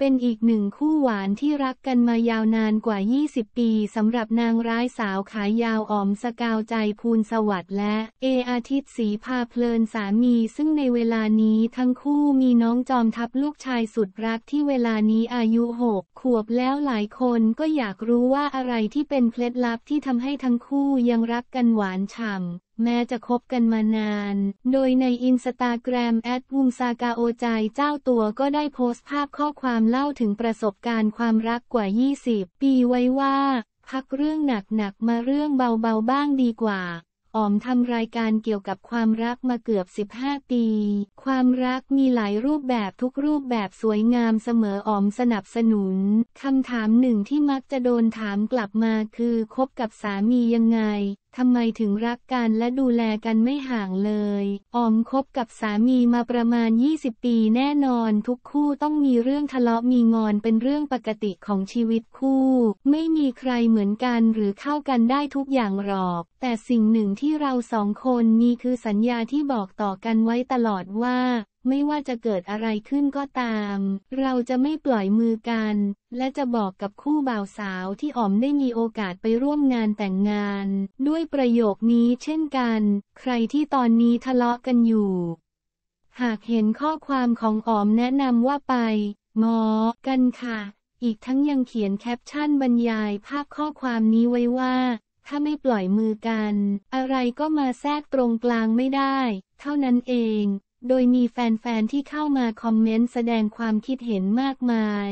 เป็นอีกหนึ่งคู่หวานที่รักกันมายาวนานกว่า 20 ปีสำหรับนางร้ายสาวขายาวออมสกาวใจภูลสวัสด์และ เออาทิตย์สีพาเพลินสามี ซึ่งในเวลานี้ทั้งคู่มีน้องจอมทับลูกชายสุดรักที่เวลานี้อายุ 6 ขวบแล้วหลายคนก็อยากรู้ว่าอะไรที่เป็นเคล็ดลับที่ทำให้ทั้งคู่ยังรักกันหวานฉ่ำแม้จะคบกันมานาน โดยในอินสตาแกรมแอดวุมซากาโอใจเจ้าตัวก็ได้โพสต์ภาพข้อความเล่าถึงประสบการณ์ความรักกว่า 20 ปีไว้ว่า พักเรื่องหนักๆมาเรื่องเบาๆบ้างดีกว่าอ๋อมทำรายการเกี่ยวกับความรักมาเกือบ 15 ปี ความรักมีหลายรูปแบบทุกรูปแบบสวยงามเสมออ๋อมสนับสนุนคำถามหนึ่งที่มักจะโดนถามกลับมาคือคบกับสามียังไงทำไมถึงรักกันและดูแลกันไม่ห่างเลย ออมคบกับสามีมาประมาณ 20 ปีแน่นอนทุกคู่ต้องมีเรื่องทะเลาะมีงอนเป็นเรื่องปกติของชีวิตคู่ ไม่มีใครเหมือนกันหรือเข้ากันได้ทุกอย่างหรอกแต่สิ่งหนึ่งที่เราสองคนมีคือสัญญาที่บอกต่อกันไว้ตลอดว่าไม่ว่าจะเกิดอะไรขึ้นก็ตาม เราจะไม่ปล่อยมือกัน และจะบอกกับคู่บ่าวสาวที่อ๋อมได้มีโอกาสไปร่วมงานแต่งงาน ด้วยประโยคนี้เช่นกันใครที่ตอนนี้ทะเลาะกันอยู่ หากเห็นข้อความของอ๋อมแนะนำว่าไปหมอ กันค่ะ อีกทั้งยังเขียนแคปชั่นบรรยายภาพข้อความนี้ไว้ว่า ถ้าไม่ปล่อยมือกัน อะไรก็มาแทรกตรงกลางไม่ได้ เท่านั้นเองโดยมีแฟนๆ ที่เข้ามาคอมเมนต์แสดงความคิดเห็นมากมาย